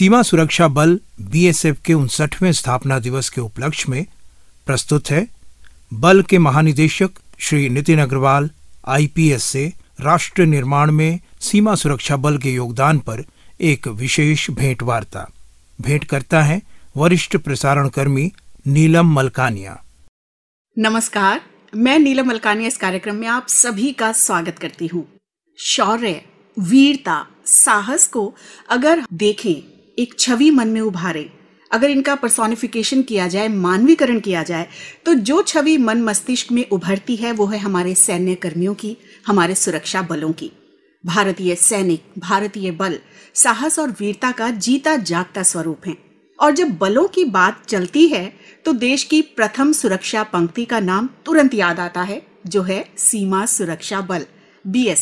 सीमा सुरक्षा बल बीएसएफ के उनसठवें स्थापना दिवस के उपलक्ष्य में प्रस्तुत है बल के महानिदेशक श्री नितिन अग्रवाल आईपीएस से राष्ट्र निर्माण में सीमा सुरक्षा बल के योगदान पर एक विशेष भेंट वार्ता भेंट करता है वरिष्ठ प्रसारण कर्मी नीलम मलकानिया नमस्कार मैं नीलम मलकानिया इस कार्यक्रम में आप सभी का स्वागत करती हूँ शौर्य वीरता साहस को अगर देखें एक छवि मन में उभारे अगर इनका पर्सोनिफिकेशन किया जाए मानवीकरण किया जाए तो जो छवि मन मस्तिष्क में उभरती है वो है हमारे सैन्य कर्मियों की हमारे सुरक्षा बलों की भारतीय सैनिक भारतीय बल साहस और वीरता का जीता जागता स्वरूप है और जब बलों की बात चलती है तो देश की प्रथम सुरक्षा पंक्ति का नाम तुरंत याद आता है जो है सीमा सुरक्षा बल B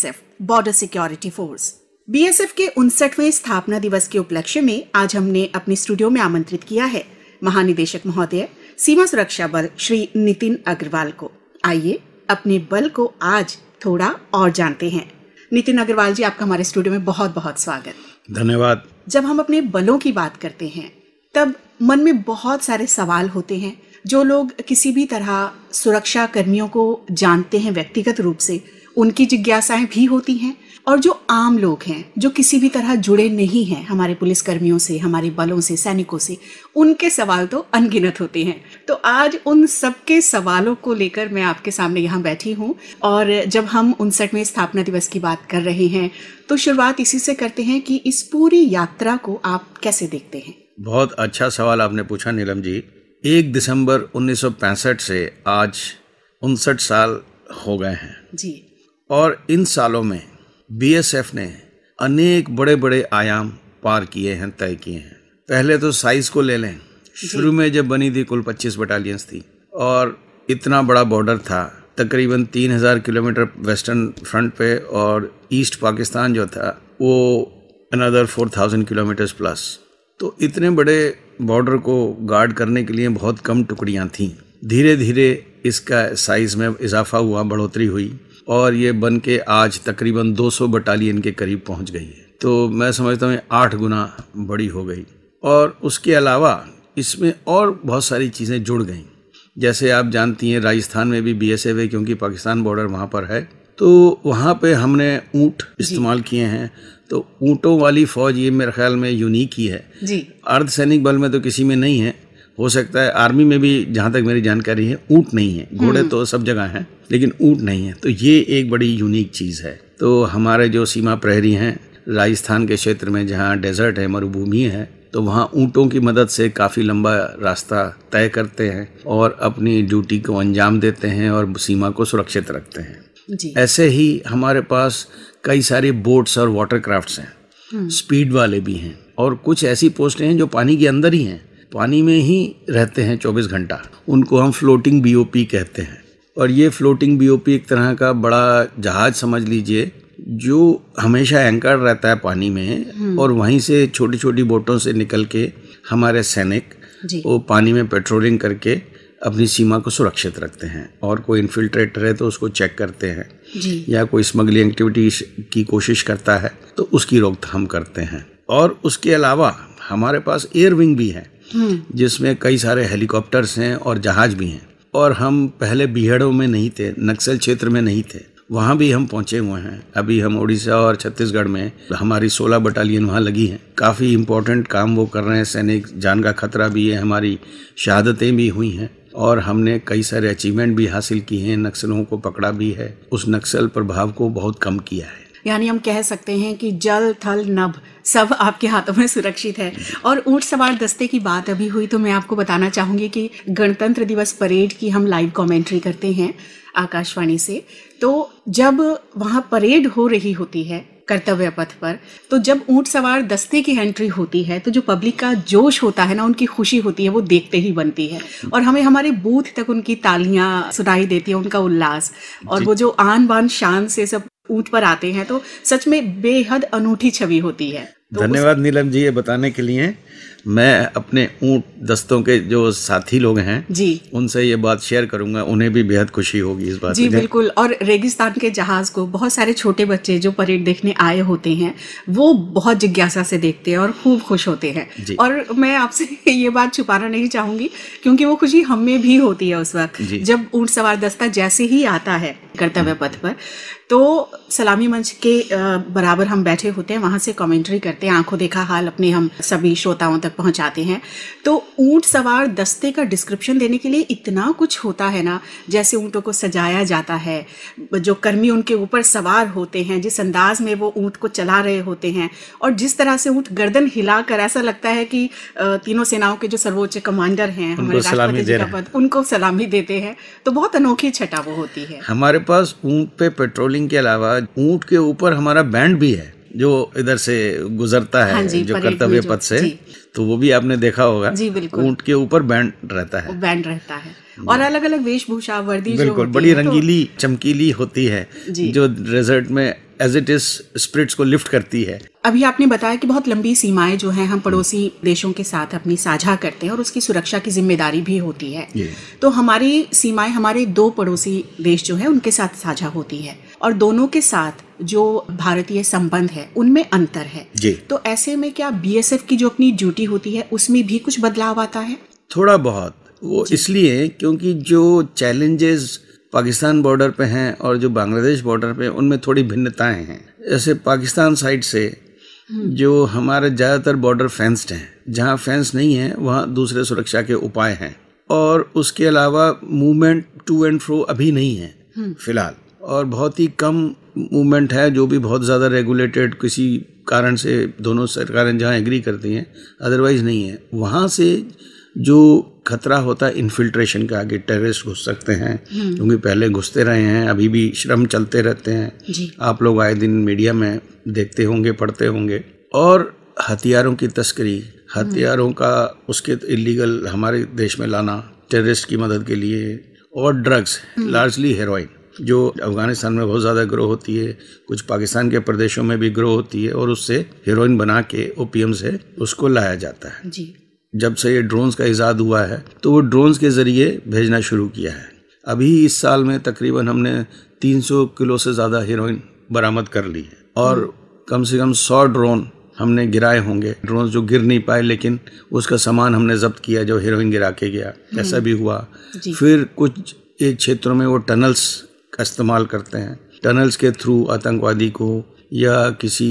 border security force BSF के उनसठवें स्थापना दिवस के उपलक्ष्य में आज हमने अपने स्टूडियो में आमंत्रित किया है महानिदेशक महोदय सीमा सुरक्षा बल श्री नितिन अग्रवाल को आइए अपने बल को आज थोड़ा और जानते हैं नितिन अग्रवाल जी आपका हमारे स्टूडियो में बहुत बहुत स्वागत धन्यवाद जब हम अपने बलों की बात करते हैं तब मन में बहुत सारे सवाल होते हैं जो लोग किसी भी तरह सुरक्षा कर्मियों को जानते हैं व्यक्तिगत रूप से उनकी जिज्ञासाएं भी होती हैं और जो आम लोग हैं जो किसी भी तरह जुड़े नहीं हैं हमारे पुलिसकर्मियों से हमारे बलों से सैनिकों से उनके सवाल तो अनगिनत होते हैं तो आज उन सबके सवालों को लेकर मैं आपके सामने यहाँ बैठी हूँ और जब हम उनसठवें स्थापना दिवस की बात कर रहे हैं तो शुरुआत इसी से करते हैं कि इस पूरी यात्रा को आप कैसे देखते हैं बहुत अच्छा सवाल आपने पूछा नीलम जी एक दिसंबर उन्नीस से आज उनसठ साल हो गए हैं जी और इन सालों में बीएसएफ ने अनेक बड़े बड़े आयाम पार किए हैं तय किए हैं पहले तो साइज़ को ले लें शुरू में जब बनी थी कुल 25 बटालियंस थी और इतना बड़ा बॉर्डर था तकरीबन 3000 किलोमीटर वेस्टर्न फ्रंट पे और ईस्ट पाकिस्तान जो था वो अनदर 4000 किलोमीटर्स प्लस तो इतने बड़े बॉर्डर को गार्ड करने के लिए बहुत कम टुकड़ियाँ थीं धीरे धीरे इसका साइज़ में इजाफा हुआ बढ़ोतरी हुई और ये बन के आज तकरीबन 200 बटालियन के करीब पहुंच गई है तो मैं समझता हूँ आठ गुना बड़ी हो गई और उसके अलावा इसमें और बहुत सारी चीज़ें जुड़ गई जैसे आप जानती हैं राजस्थान में भी बी एस है क्योंकि पाकिस्तान बॉर्डर वहाँ पर है तो वहाँ पर हमने ऊँट इस्तेमाल किए हैं तो ऊँटों वाली फ़ौज ये मेरे ख्याल में यूनिक ही है अर्धसैनिक बल में तो किसी में नहीं है हो सकता है आर्मी में भी जहाँ तक मेरी जानकारी है ऊँट नहीं है घोड़े हम्म। तो सब जगह हैं लेकिन ऊँट नहीं है तो ये एक बड़ी यूनिक चीज़ है तो हमारे जो सीमा प्रहरी हैं राजस्थान के क्षेत्र में जहाँ डेजर्ट है मरुभूमि है तो वहाँ ऊँटों की मदद से काफ़ी लंबा रास्ता तय करते हैं और अपनी ड्यूटी को अंजाम देते हैं और सीमा को सुरक्षित रखते हैं जी। ऐसे ही हमारे पास कई सारे बोट्स और वाटर क्राफ्ट हैं स्पीड हम्म। वाले भी हैं और कुछ ऐसी पोस्टें हैं जो पानी के अंदर ही हैं पानी में ही रहते हैं 24 घंटा उनको हम फ्लोटिंग बीओपी कहते हैं और ये फ्लोटिंग बीओपी एक तरह का बड़ा जहाज समझ लीजिए जो हमेशा एंकर रहता है पानी में हम्म। और वहीं से छोटी छोटी बोटों से निकल के हमारे सैनिक वो पानी में पेट्रोलिंग करके अपनी सीमा को सुरक्षित रखते हैं और कोई इन्फिल्ट्रेटर है तो उसको चेक करते हैं या कोई स्मगलिंग एक्टिविटी की कोशिश करता है तो उसकी रोकथाम करते हैं और उसके अलावा हमारे पास एयर विंग भी है हम्म। जिसमें कई सारे हेलीकॉप्टर्स हैं और जहाज भी हैं और हम पहले बीहड़ों में नहीं थे नक्सल क्षेत्र में नहीं थे वहाँ भी हम पहुँचे हुए हैं अभी हम उड़ीसा और छत्तीसगढ़ में हमारी 16 बटालियन वहाँ लगी हैं काफ़ी इम्पोर्टेंट काम वो कर रहे हैं सैनिक जान का खतरा भी है हमारी शहादतें भी हुई हैं और हमने कई सारे अचीवमेंट भी हासिल किए हैं नक्सलों को पकड़ा भी है उस नक्सल प्रभाव को बहुत कम किया है यानी हम कह सकते हैं कि जल थल नभ सब आपके हाथों में सुरक्षित है और ऊँट सवार दस्ते की बात अभी हुई तो मैं आपको बताना चाहूँगी कि गणतंत्र दिवस परेड की हम लाइव कमेंट्री करते हैं आकाशवाणी से तो जब वहाँ परेड हो रही होती है कर्तव्य पथ पर तो जब ऊंट सवार दस्ते की एंट्री होती है तो जो पब्लिक का जोश होता है ना उनकी खुशी होती है वो देखते ही बनती है और हमें हमारे बूथ तक उनकी तालियां सुनाई देती है उनका उल्लास और वो जो आन बान शान से सब ऊंट पर आते हैं तो सच में बेहद अनूठी छवि होती है तो धन्यवाद नीलम जी ये बताने के लिए मैं अपने ऊँट दस्तों के जो साथी लोग हैं जी उनसे ये बात शेयर करूंगा उन्हें भी बेहद खुशी होगी इस बात जी बिल्कुल और रेगिस्तान के जहाज को बहुत सारे छोटे बच्चे जो परेड देखने आए होते हैं वो बहुत जिज्ञासा से देखते हैं और खूब खुश होते हैं और मैं आपसे ये बात छुपाना नहीं चाहूंगी क्योंकि वो खुशी हमें भी होती है उस वक्त जब ऊँट सवार दस्ता जैसे ही आता है कर्तव्य पथ पर तो सलामी मंच के बराबर हम बैठे होते हैं वहाँ से कमेंट्री करते हैं आंखों देखा हाल अपने हम सभी श्रोताओं तक पहुँचाते हैं तो ऊँट सवार दस्ते का डिस्क्रिप्शन देने के लिए इतना कुछ होता है ना जैसे ऊँटों को सजाया जाता है जो कर्मी उनके ऊपर सवार होते हैं जिस अंदाज में वो ऊँट को चला रहे होते हैं और जिस तरह से ऊँट गर्दन हिला कर ऐसा लगता है कि तीनों सेनाओं के जो सर्वोच्च कमांडर हैं हमारे राष्ट्रपति जी का पद उनको सलामी देते हैं तो बहुत अनोखी छटा वो होती है हमारे पास ऊँट पे पेट्रोलिंग के अलावा ऊँट के ऊपर हमारा बैंड भी है जो इधर से गुजरता है हाँ जो कर्तव्य पथ से तो वो भी आपने देखा होगा ऊँट के ऊपर बैंड रहता है बैंड रहता है और अलग अलग वेशभूषा वर्दी बिल्कुल बड़ी तो रंगीली चमकीली होती है जो रिजर्ट में एज इट इज स्पिरिट्स को लिफ्ट करती है अभी आपने बताया कि बहुत लंबी सीमाएं जो हैं हम पड़ोसी देशों के साथ अपनी साझा करते हैं और उसकी सुरक्षा की जिम्मेदारी भी होती है तो हमारी सीमाएं हमारे दो पड़ोसी देश जो है उनके साथ साझा होती है और दोनों के साथ जो भारतीय संबंध है उनमें अंतर है तो ऐसे में क्या बीएसएफ की जो अपनी ड्यूटी होती है उसमें भी कुछ बदलाव आता है थोड़ा बहुत वो इसलिए क्योंकि जो चैलेंजेस पाकिस्तान बॉर्डर पे हैं और जो बांग्लादेश बॉर्डर पे उनमें थोड़ी भिन्नताएं हैं जैसे पाकिस्तान साइड से हम्म। जो हमारे ज़्यादातर बॉर्डर फेंस्ड हैं जहाँ फेंस नहीं है वहाँ दूसरे सुरक्षा के उपाय हैं और उसके अलावा मूवमेंट टू एंड फ्रो अभी नहीं है हम्म। फिलहाल और बहुत ही कम मूवमेंट है जो भी बहुत ज़्यादा रेगुलेटेड किसी कारण से दोनों सरकारें जहाँ एग्री करती हैं अदरवाइज़ नहीं है वहाँ से जो खतरा होता है इन्फिल्ट्रेशन का आगे टेररिस्ट घुस सकते हैं हम्म। क्योंकि पहले घुसते रहे हैं अभी भी श्रम चलते रहते हैं आप लोग आए दिन मीडिया में देखते होंगे पढ़ते होंगे और हथियारों की तस्करी हथियारों का उसके इलीगल हमारे देश में लाना टेररिस्ट की मदद के लिए और ड्रग्स लार्जली हेरोइन जो अफगानिस्तान में बहुत ज़्यादा ग्रो होती है कुछ पाकिस्तान के प्रदेशों में भी ग्रो होती है और उससे हेरोइन बना के ओ से उसको लाया जाता है जी जब से ये ड्रोन्स का ईजाद हुआ है तो वो ड्रोन्स के ज़रिए भेजना शुरू किया है अभी इस साल में तकरीबन हमने 300 किलो से ज़्यादा हीरोइन बरामद कर ली है और कम से कम 100 ड्रोन हमने गिराए होंगे ड्रोन जो गिर नहीं पाए लेकिन उसका सामान हमने जब्त किया जो हीरोइन गिरा के गया हम्म। ऐसा भी हुआ फिर कुछ एक क्षेत्रों में वो टनल्स का इस्तेमाल करते हैं टनल्स के थ्रू आतंकवादी को या किसी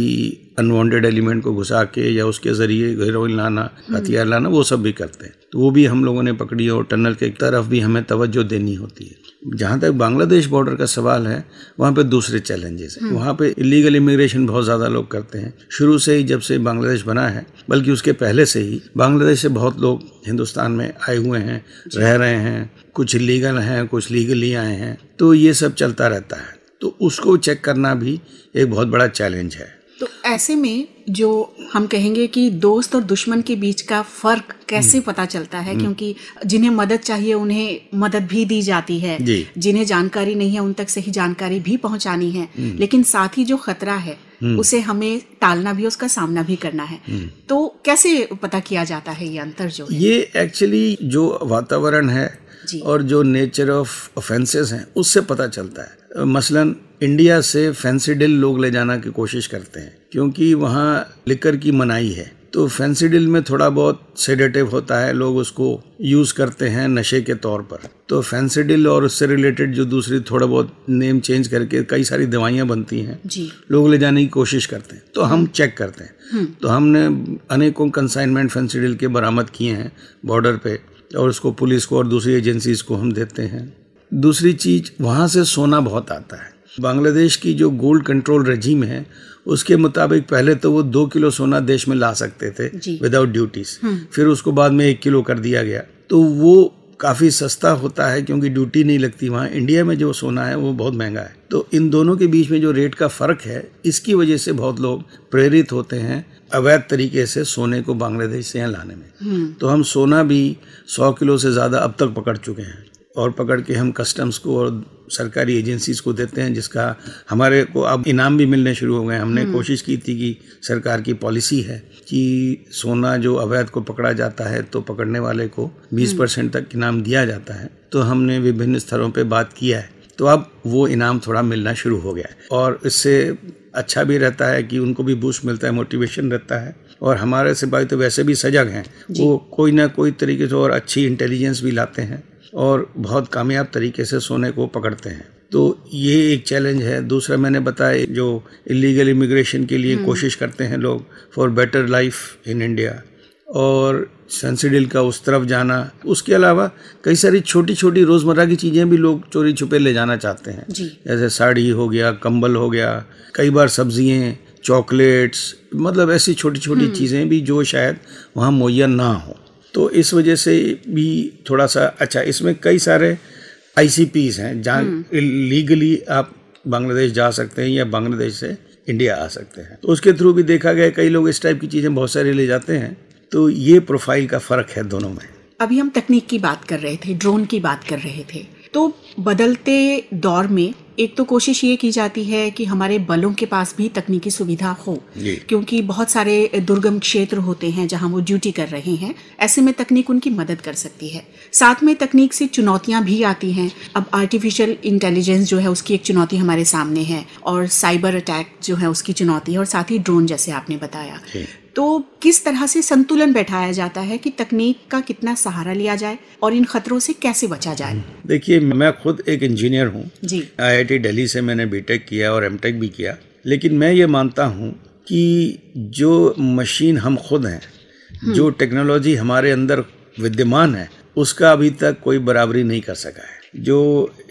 अनवांटेड एलिमेंट को घुसा के या उसके ज़रिए हेरोइन लाना हम्म। हथियार लाना वो सब भी करते हैं तो वो भी हम लोगों ने पकड़ी और टनल के तरफ भी हमें तवज्जो देनी होती है जहाँ तक बांग्लादेश बॉर्डर का सवाल है वहाँ पे दूसरे चैलेंजेस हैं हम्म। वहाँ पे इलीगल इमिग्रेशन बहुत ज़्यादा लोग करते हैं शुरू से ही जब से बांग्लादेश बना है बल्कि उसके पहले से ही बांग्लादेश से बहुत लोग हिंदुस्तान में आए हुए हैं रह रहे हैं कुछ लीगल हैं कुछ लीगली आए हैं तो ये सब चलता रहता है तो उसको चेक करना भी एक बहुत बड़ा चैलेंज है तो ऐसे में जो हम कहेंगे कि दोस्त और दुश्मन के बीच का फर्क कैसे हम्म। पता चलता है हम्म। क्योंकि जिन्हें मदद चाहिए उन्हें मदद भी दी जाती है जिन्हें जानकारी नहीं है उन तक सही जानकारी भी पहुंचानी है हम्म। लेकिन साथ ही जो खतरा है उसे हमें टालना भी उसका सामना भी करना है तो कैसे पता किया जाता है ये अंतर जो ये एक्चुअली जो वातावरण है और जो नेचर ऑफ ऑफेंसेस हैं उससे पता चलता है मसलन इंडिया से डिल लोग ले जाना की कोशिश करते हैं क्योंकि वहाँ लिकर की मनाही है तो फैंसी डिल में थोड़ा बहुत सेडेटिव होता है लोग उसको यूज़ करते हैं नशे के तौर पर तो फैंसी डिल और उससे रिलेटेड जो दूसरी थोड़ा बहुत नेम चेंज करके कई सारी दवाइयाँ बनती हैं जी। लोग ले जाने की कोशिश करते हैं तो हम चेक करते हैं हम्म। तो हमने अनेकों कंसाइनमेंट फैंसी डिल के बरामद किए हैं बॉर्डर पर और उसको पुलिस को और दूसरी एजेंसीज को हम देते हैं दूसरी चीज़ वहाँ से सोना बहुत आता है बांग्लादेश की जो गोल्ड कंट्रोल रजीम है उसके मुताबिक पहले तो वो दो किलो सोना देश में ला सकते थे विदाउट ड्यूटीज हम्म। फिर उसको बाद में एक किलो कर दिया गया तो वो काफ़ी सस्ता होता है क्योंकि ड्यूटी नहीं लगती वहाँ इंडिया में जो सोना है वो बहुत महंगा है तो इन दोनों के बीच में जो रेट का फ़र्क है इसकी वजह से बहुत लोग प्रेरित होते हैं अवैध तरीके से सोने को बांग्लादेश से यहाँ लाने में हम्म। तो हम सोना भी सौ किलो से ज़्यादा अब तक पकड़ चुके हैं और पकड़ के हम कस्टम्स को और सरकारी एजेंसीज को देते हैं जिसका हमारे को अब इनाम भी मिलने शुरू हो गए हमने हम्म। कोशिश की थी कि सरकार की पॉलिसी है कि सोना जो अवैध को पकड़ा जाता है तो पकड़ने वाले को 20 हम्म। परसेंट तक इनाम दिया जाता है तो हमने विभिन्न स्तरों पे बात किया है तो अब वो इनाम थोड़ा मिलना शुरू हो गया है और इससे अच्छा भी रहता है कि उनको भी बूस्ट मिलता है मोटिवेशन रहता है और हमारे सिपाही तो वैसे भी सजग हैं वो कोई ना कोई तरीके से और अच्छी इंटेलिजेंस भी लाते हैं और बहुत कामयाब तरीके से सोने को पकड़ते हैं तो ये एक चैलेंज है दूसरा मैंने बताया जो इलीगल इमिग्रेशन के लिए हम्म। कोशिश करते हैं लोग for better life in India और सेंसिडिल का उस तरफ जाना उसके अलावा कई सारी छोटी छोटी रोज़मर्रा की चीज़ें भी लोग चोरी छुपे ले जाना चाहते हैं जैसे साड़ी हो गया कंबल हो गया कई बार सब्जियाँ चॉकलेट्स मतलब ऐसी छोटी छोटी हम्म। चीज़ें भी जो शायद वहाँ मुहैया ना हों तो इस वजह से भी थोड़ा सा अच्छा इसमें कई सारे आईसीपीज हैं जहाँ लीगली हम्म। आप बांग्लादेश जा सकते हैं या बांग्लादेश से इंडिया आ सकते हैं तो उसके थ्रू भी देखा गया कई लोग इस टाइप की चीज़ें बहुत सारी ले जाते हैं तो ये प्रोफाइल का फ़र्क है दोनों में अभी हम तकनीक की बात कर रहे थे ड्रोन की बात कर रहे थे तो बदलते दौर में एक तो कोशिश ये की जाती है कि हमारे बलों के पास भी तकनीकी सुविधा हो क्योंकि बहुत सारे दुर्गम क्षेत्र होते हैं जहां वो ड्यूटी कर रहे हैं ऐसे में तकनीक उनकी मदद कर सकती है साथ में तकनीक से चुनौतियां भी आती हैं अब आर्टिफिशियल इंटेलिजेंस जो है उसकी एक चुनौती हमारे सामने है और साइबर अटैक जो है उसकी चुनौती है और साथ ही ड्रोन जैसे आपने बताया तो किस तरह से संतुलन बैठाया जाता है कि तकनीक का कितना सहारा लिया जाए और इन खतरों से कैसे बचा जाए देखिए मैं खुद एक इंजीनियर हूँ जी आईआईटी दिल्ली से मैंने बीटेक किया और एमटेक भी किया लेकिन मैं ये मानता हूँ कि जो मशीन हम खुद हैं हम्म। जो टेक्नोलॉजी हमारे अंदर विद्यमान है उसका अभी तक कोई बराबरी नहीं कर सका है जो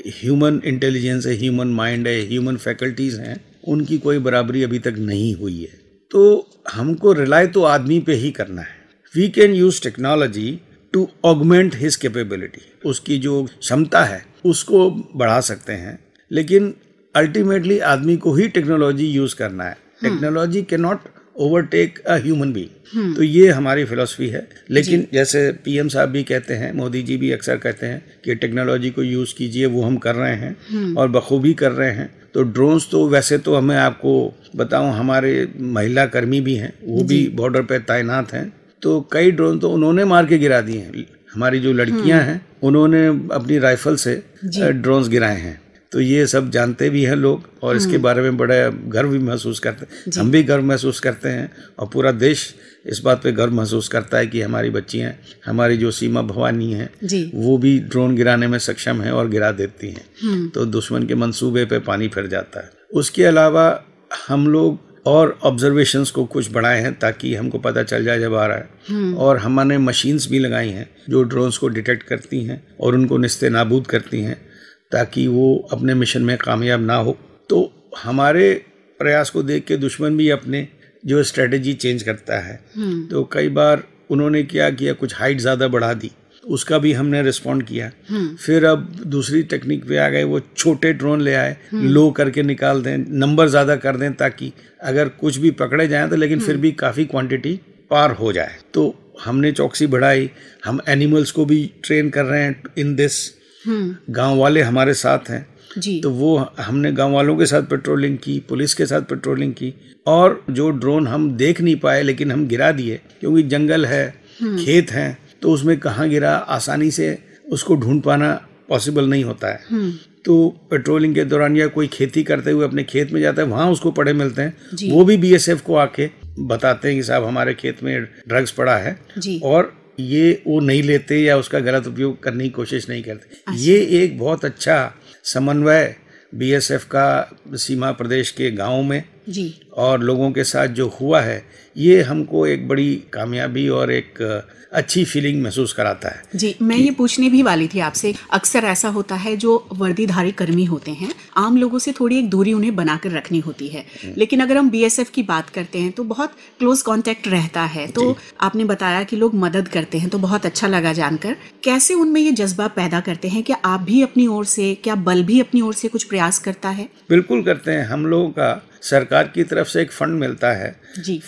ह्यूमन इंटेलिजेंस है ह्यूमन माइंड है ह्यूमन फैकल्टीज़ हैं उनकी कोई बराबरी अभी तक नहीं हुई है तो हमको रिलाई तो आदमी पे ही करना है we can use technology to augment his capability उसकी जो क्षमता है उसको बढ़ा सकते हैं लेकिन अल्टीमेटली आदमी को ही टेक्नोलॉजी यूज करना है टेक्नोलॉजी के not overtake a human being तो ये हमारी फिलोसफी है लेकिन जैसे पीएम साहब भी कहते हैं मोदी जी भी अक्सर कहते हैं कि टेक्नोलॉजी को यूज़ कीजिए वो हम कर रहे हैं हम्म। और बखूबी कर रहे हैं तो ड्रोन्स तो वैसे तो हमें आपको बताऊं हमारे महिला कर्मी भी हैं वो भी बॉर्डर पे तैनात हैं तो कई ड्रोन तो उन्होंने मार के गिरा दिए हैं हमारी जो लड़कियां हम्म। हैं उन्होंने अपनी राइफल से ड्रोन्स गिराए हैं तो ये सब जानते भी हैं लोग और इसके हम्म। बारे में बड़ा गर्व भी महसूस करते हैं हम भी गर्व महसूस करते हैं और पूरा देश इस बात पे गर्व महसूस करता है कि हमारी बच्चियां हमारी जो सीमा भवानी हैं वो भी ड्रोन गिराने में सक्षम हैं और गिरा देती हैं हम्म। तो दुश्मन के मंसूबे पे पानी फिर जाता है उसके अलावा हम लोग और ऑब्जर्वेशंस को कुछ बढ़ाए हैं ताकि हमको पता चल जाए जब आ रहा है हम्म। और हमारे मशीन्स भी लगाई हैं जो ड्रोन्स को डिटेक्ट करती हैं और उनको नस्ते नाबूद करती हैं ताकि वो अपने मिशन में कामयाब ना हो तो हमारे प्रयास को देख के दुश्मन भी अपने जो स्ट्रेटजी चेंज करता है हम्म। तो कई बार उन्होंने क्या किया कुछ हाइट ज़्यादा बढ़ा दी उसका भी हमने रिस्पॉन्ड किया हम्म। फिर अब दूसरी टेक्निक पे आ गए वो छोटे ड्रोन ले आए लो हम्म। करके निकाल दें नंबर ज़्यादा कर दें ताकि अगर कुछ भी पकड़े जाएं तो लेकिन फिर भी काफ़ी क्वांटिटी पार हो जाए तो हमने चौकसी बढ़ाई हम एनिमल्स को भी ट्रेन कर रहे हैं इन दिस गांव वाले हमारे साथ हैं जी तो वो हमने गांव वालों के साथ पेट्रोलिंग की पुलिस के साथ पेट्रोलिंग की और जो ड्रोन हम देख नहीं पाए लेकिन हम गिरा दिए क्योंकि जंगल है हम्म। खेत हैं तो उसमें कहाँ गिरा आसानी से उसको ढूंढ पाना पॉसिबल नहीं होता है हम्म। तो पेट्रोलिंग के दौरान या कोई खेती करते हुए अपने खेत में जाता है वहाँ उसको पड़े मिलते हैं वो भी बी को आके बताते हैं कि साहब हमारे खेत में ड्रग्स पड़ा है और ये वो नहीं लेते या उसका गलत उपयोग करने की कोशिश नहीं करते अच्छा। ये एक बहुत अच्छा समन्वय बीएसएफ का सीमा प्रदेश के गाँव में जी और लोगों के साथ जो हुआ है ये हमको एक बड़ी कामयाबी और एक अच्छी फीलिंग महसूस कराता है जी मैं ये पूछने भी वाली थी आपसे अक्सर ऐसा होता है जो वर्दीधारी कर्मी होते हैं आम लोगों से थोड़ी एक दूरी उन्हें बनाकर रखनी होती है हम्म। लेकिन अगर हम बीएसएफ की बात करते हैं तो बहुत क्लोज कॉन्टेक्ट रहता है तो आपने बताया कि लोग मदद करते हैं तो बहुत अच्छा लगा जानकर कैसे उनमें ये जज्बा पैदा करते हैं क्या आप भी अपनी ओर से क्या बल भी अपनी ओर से कुछ प्रयास करता है बिल्कुल करते हैं हम लोगों का सरकार की तरफ से एक फंड मिलता है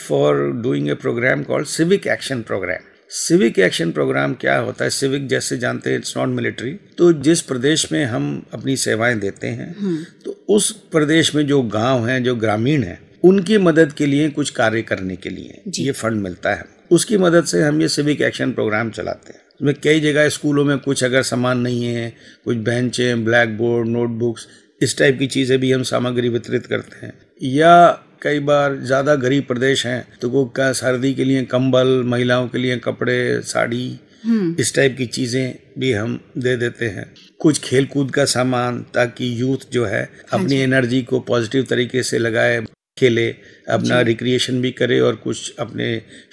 for doing a programme called civic action programme civic action programme क्या होता है सिविक जैसे जानते हैं इट्स नॉट मिलिट्री तो जिस प्रदेश में हम अपनी सेवाएं देते हैं हम्म। तो उस प्रदेश में जो गांव हैं जो ग्रामीण हैं उनकी मदद के लिए कुछ कार्य करने के लिए ये फंड मिलता है उसकी मदद से हम ये सिविक एक्शन प्रोग्राम चलाते हैं उसमें कई जगह स्कूलों में कुछ अगर सामान नहीं है कुछ बेंचें ब्लैक बोर्ड नोटबुक्स इस टाइप की चीज़ें भी हम सामग्री वितरित करते हैं या कई बार ज़्यादा गरीब प्रदेश हैं तो वो क्या सर्दी के लिए कंबल महिलाओं के लिए कपड़े साड़ी हम्म। इस टाइप की चीज़ें भी हम दे देते हैं कुछ खेल कूद का सामान ताकि यूथ जो है हाँ अपनी एनर्जी को पॉजिटिव तरीके से लगाए खेले अपना रिक्रिएशन भी करे और कुछ अपने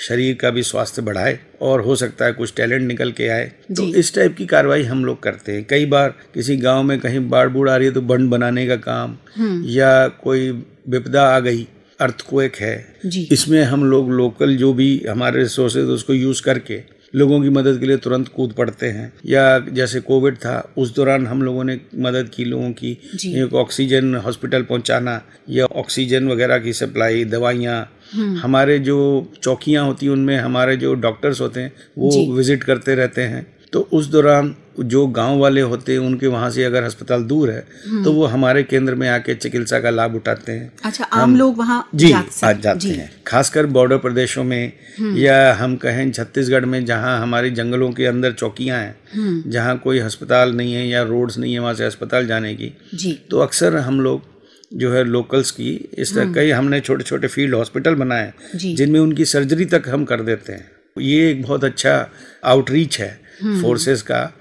शरीर का भी स्वास्थ्य बढ़ाए और हो सकता है कुछ टैलेंट निकल के आए तो इस टाइप की कार्रवाई हम लोग करते हैं कई बार किसी गांव में कहीं बाढ़ बूढ़ आ रही है तो बंड बनाने का काम हम्म। या कोई विपदा आ गई अर्थक्वेक है जी इसमें हम लोग लोकल जो भी हमारे रिसोर्सेज उसको यूज़ करके लोगों की मदद के लिए तुरंत कूद पड़ते हैं या जैसे कोविड था उस दौरान हम लोगों ने मदद की लोगों की ऑक्सीजन हॉस्पिटल पहुंचाना या ऑक्सीजन वगैरह की सप्लाई दवाइयाँ हम्म। हमारे जो चौकियाँ होती हैं उनमें हमारे जो डॉक्टर्स होते हैं वो विजिट करते रहते हैं तो उस दौरान जो गांव वाले होते हैं उनके वहाँ से अगर अस्पताल दूर है हम्म। तो वो हमारे केंद्र में आके चिकित्सा का लाभ उठाते हैं अच्छा आम लोग वहाँ जी आज जाते हैं खासकर बॉर्डर प्रदेशों में हम्म। या हम कहें छत्तीसगढ़ में जहाँ हमारे जंगलों के अंदर चौकियाँ हैं हम्म। जहाँ कोई अस्पताल नहीं है या रोड्स नहीं है वहाँ से अस्पताल जाने की तो अक्सर हम लोग जो है लोकल्स की इस तरह कई हमने छोटे छोटे फील्ड हॉस्पिटल बनाए जिनमें उनकी सर्जरी तक हम कर देते हैं ये एक बहुत अच्छा आउटरीच है हम्म। फोर्सेस का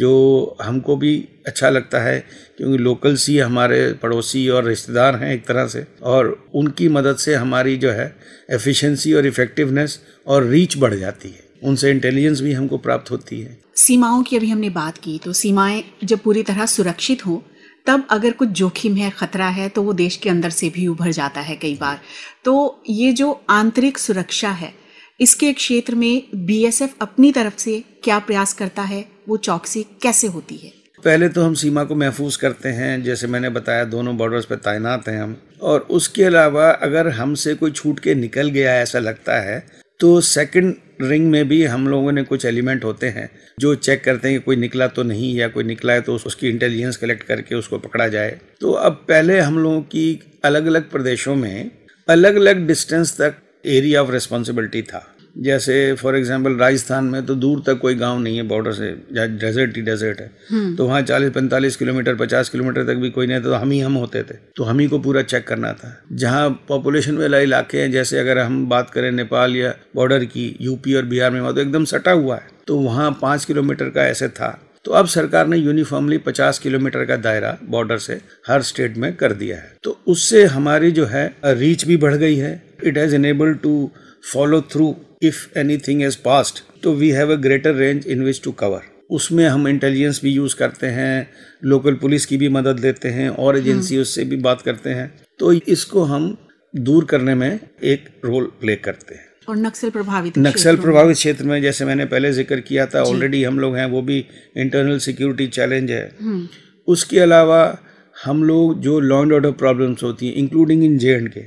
जो हमको भी अच्छा लगता है क्योंकि लोकल्स ही हमारे पड़ोसी और रिश्तेदार हैं एक तरह से और उनकी मदद से हमारी जो है एफिशिएंसी और इफेक्टिवनेस और रीच बढ़ जाती है उनसे इंटेलिजेंस भी हमको प्राप्त होती है सीमाओं की अभी हमने बात की तो सीमाएं जब पूरी तरह सुरक्षित हों तब अगर कुछ जोखिम है खतरा है तो वो देश के अंदर से भी उभर जाता है कई बार तो ये जो आंतरिक सुरक्षा है इसके क्षेत्र में बीएसएफ अपनी तरफ से क्या प्रयास करता है वो चौकसी कैसे होती है पहले तो हम सीमा को महफूज करते हैं जैसे मैंने बताया दोनों बॉर्डर्स पर तैनात हैं हम और उसके अलावा अगर हमसे कोई छूट के निकल गया ऐसा लगता है तो सेकंड रिंग में भी हम लोगों ने कुछ एलिमेंट होते हैं जो चेक करते हैं कि कोई निकला तो नहीं या कोई निकला है तो उसकी इंटेलिजेंस कलेक्ट करके उसको पकड़ा जाए तो अब पहले हम लोगों की अलग अलग प्रदेशों में अलग अलग डिस्टेंस तक एरिया ऑफ रिस्पॉन्सिबिलिटी था जैसे फॉर एग्जांपल राजस्थान में तो दूर तक कोई गांव नहीं है बॉर्डर से जहाँ डेजर्ट ही डेजर्ट है हम्म। तो वहाँ चालीस पैंतालीस किलोमीटर पचास किलोमीटर तक भी कोई नहीं था तो हम ही हम होते थे तो हम ही को पूरा चेक करना था जहाँ पॉपुलेशन वाले इलाके हैं जैसे अगर हम बात करें नेपाल या बॉर्डर की यूपी और बिहार में वहाँ तो एकदम सटा हुआ है तो वहाँ पाँच किलोमीटर का ऐसे था तो अब सरकार ने यूनिफॉर्मली 50 किलोमीटर का दायरा बॉर्डर से हर स्टेट में कर दिया है तो उससे हमारी जो है रीच भी बढ़ गई है it has enable to follow through if anything has passed तो we have a greater range in which to cover उसमें हम इंटेलिजेंस भी यूज़ करते हैं लोकल पुलिस की भी मदद लेते हैं और एजेंसियों हम्म। से भी बात करते हैं तो इसको हम दूर करने में एक रोल प्ले करते हैं और नक्सल प्रभावित नक्सल प्रभावित क्षेत्र में जैसे मैंने पहले जिक्र किया था ऑलरेडी हम लोग हैं वो भी इंटरनल सिक्योरिटी चैलेंज है हम्म। उसके अलावा हम लोग जो लॉ एंड ऑर्डर प्रॉब्लम्स होती हैं इंक्लूडिंग इन जे एंड के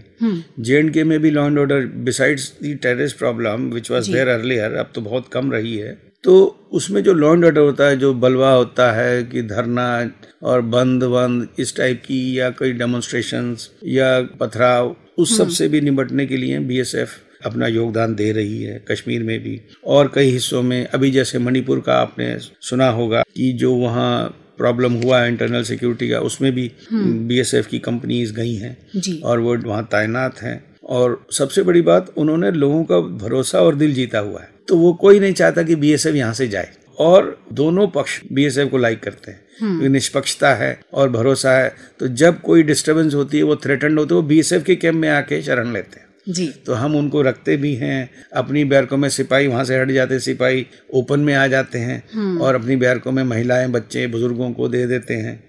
जे एंड के में भी law and order besides the terrorist problem which was there earlier अब तो बहुत कम रही है तो उसमें जो लॉ एंड ऑर्डर होता है जो बलवा होता है कि धरना और बंद बंद इस टाइप की या कोई डेमोन्स्ट्रेशन या पथराव उस सब हम्म। से भी निपटने के लिए बीएसएफ अपना योगदान दे रही है कश्मीर में भी और कई हिस्सों में अभी जैसे मणिपुर का आपने सुना होगा कि जो वहाँ प्रॉब्लम हुआ है इंटरनल सिक्योरिटी का उसमें भी हम्म। बीएसएफ की कंपनीज गई हैं और वो वहाँ तैनात हैं और सबसे बड़ी बात उन्होंने लोगों का भरोसा और दिल जीता हुआ है तो वो कोई नहीं चाहता कि बीएसएफ यहाँ से जाए और दोनों पक्ष बीएसएफ को लाइक करते हैं हम्म। निष्पक्षता है और भरोसा है तो जब कोई डिस्टरबेंस होती है वो थ्रेटन होते हैं वो बीएसएफ के कैंप में आके शरण लेते हैं जी तो हम उनको रखते भी हैं अपनी बैरकों में सिपाही वहाँ से हट जाते सिपाही ओपन में आ जाते हैं हम्म। और अपनी बैरकों में महिलाएं बच्चे बुजुर्गों को दे देते हैं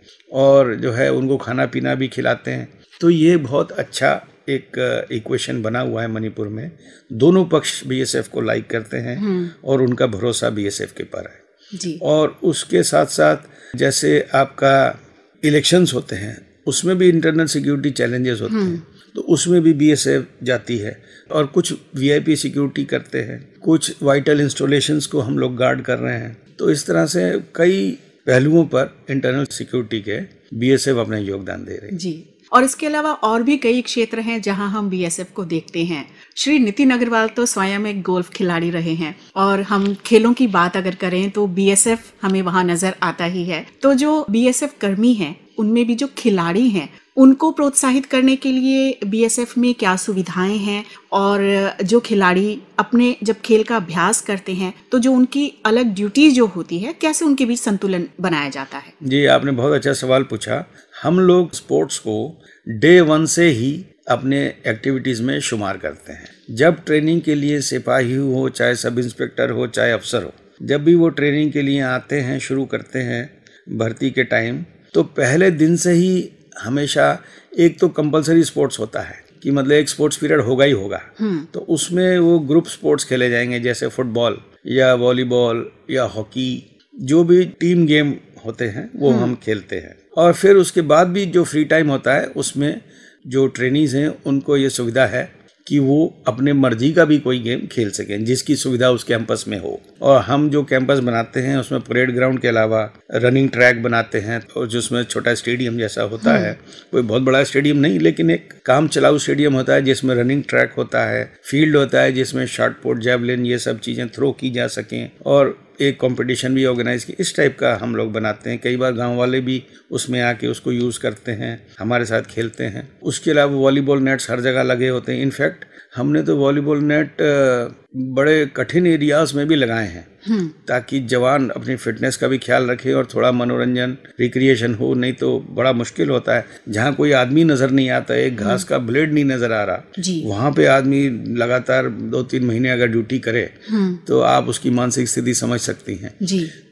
और जो है उनको खाना पीना भी खिलाते हैं तो ये बहुत अच्छा एक इक्वेशन uh, बना हुआ है मणिपुर में दोनों पक्ष बीएसएफ को लाइक करते हैं हम्म। और उनका भरोसा बीएसएफ के पर है जी। और उसके साथ साथ जैसे आपका इलेक्शंस होते हैं उसमें भी इंटरनल सिक्योरिटी चैलेंजेस होते हम्म। हैं तो उसमें भी एफ जाती है और कुछ पी सिक्योरिटी करते हैं कुछ वाइटल इंस्टॉलेशंस को हम लोग गार्ड कर रहे हैं तो इस तरह से कई पहलुओं पर इंटरनल सिक्योरिटी के एफ अपना योगदान दे रहे हैं जी और इसके अलावा और भी कई क्षेत्र हैं जहां हम बीएसएफ को देखते हैं श्री नितिन अग्रवाल तो स्वयं एक गोल्फ खिलाड़ी रहे हैं और हम खेलों की बात अगर करें तो बीएसएफ हमें वहां नजर आता ही है तो जो बीएसएफ कर्मी हैं उनमें भी जो खिलाड़ी हैं उनको प्रोत्साहित करने के लिए बीएसएफ में क्या सुविधाएं हैं और जो खिलाड़ी अपने जब खेल का अभ्यास करते हैं तो जो उनकी अलग ड्यूटी जो होती है कैसे उनके बीच संतुलन बनाया जाता है जी आपने बहुत अच्छा सवाल पूछा हम लोग स्पोर्ट्स को डे वन से ही अपने एक्टिविटीज़ में शुमार करते हैं जब ट्रेनिंग के लिए सिपाही हो चाहे सब इंस्पेक्टर हो चाहे अफसर हो जब भी वो ट्रेनिंग के लिए आते हैं शुरू करते हैं भर्ती के टाइम तो पहले दिन से ही हमेशा एक तो कंपलसरी स्पोर्ट्स होता है कि मतलब एक स्पोर्ट्स पीरियड होगा ही होगा हम्म। तो उसमें वो ग्रुप स्पोर्ट्स खेले जाएंगे जैसे फुटबॉल या वॉलीबॉल या हॉकी जो भी टीम गेम होते हैं वो हम्म। हम खेलते हैं और फिर उसके बाद भी जो फ्री टाइम होता है उसमें जो ट्रेनिज हैं उनको ये सुविधा है कि वो अपने मर्जी का भी कोई गेम खेल सकें जिसकी सुविधा उस कैंपस में हो और हम जो कैंपस बनाते हैं उसमें परेड ग्राउंड के अलावा रनिंग ट्रैक बनाते हैं और जिसमें छोटा स्टेडियम जैसा होता हम्म। है कोई बहुत बड़ा स्टेडियम नहीं लेकिन एक काम चलाऊ स्टेडियम होता है जिसमें रनिंग ट्रैक होता है फील्ड होता है जिसमें शॉर्ट पोर्ट जैवलिन ये सब चीज़ें थ्रो की जा सकें और एक कंपटीशन भी ऑर्गेनाइज की इस टाइप का हम लोग बनाते हैं कई बार गांव वाले भी उसमें आके उसको यूज़ करते हैं हमारे साथ खेलते हैं उसके अलावा वॉलीबॉल नेट्स हर जगह लगे होते हैं इनफैक्ट हमने तो वॉलीबॉल नेट बड़े कठिन एरियाज में भी लगाए हैं हम्म। ताकि जवान अपनी फिटनेस का भी ख्याल रखे और थोड़ा मनोरंजन रिक्रिएशन हो नहीं तो बड़ा मुश्किल होता है जहाँ कोई आदमी नजर नहीं आता एक हम्म। घास का ब्लेड नहीं नजर आ रहा वहाँ पे आदमी लगातार दो तीन महीने अगर ड्यूटी करे हम्म। तो आप उसकी मानसिक स्थिति समझ सकती हैं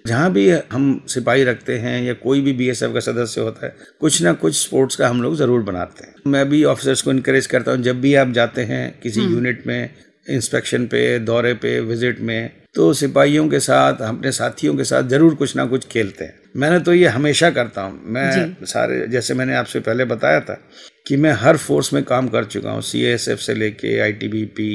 जहाँ भी हम सिपाही रखते हैं या कोई भी बी का सदस्य होता है कुछ ना कुछ स्पोर्ट्स का हम लोग ज़रूर बनाते हैं मैं भी ऑफिसर्स को इनकरेज करता हूँ जब भी आप जाते हैं किसी यूनिट में इंस्पेक्शन पे दौरे पे विजिट में तो सिपाहियों के साथ अपने साथियों के साथ जरूर कुछ ना कुछ खेलते हैं मैंने तो ये हमेशा करता हूँ मैं सारे जैसे मैंने आपसे पहले बताया था कि मैं हर फोर्स में काम कर चुका हूँ सी से लेके I T B P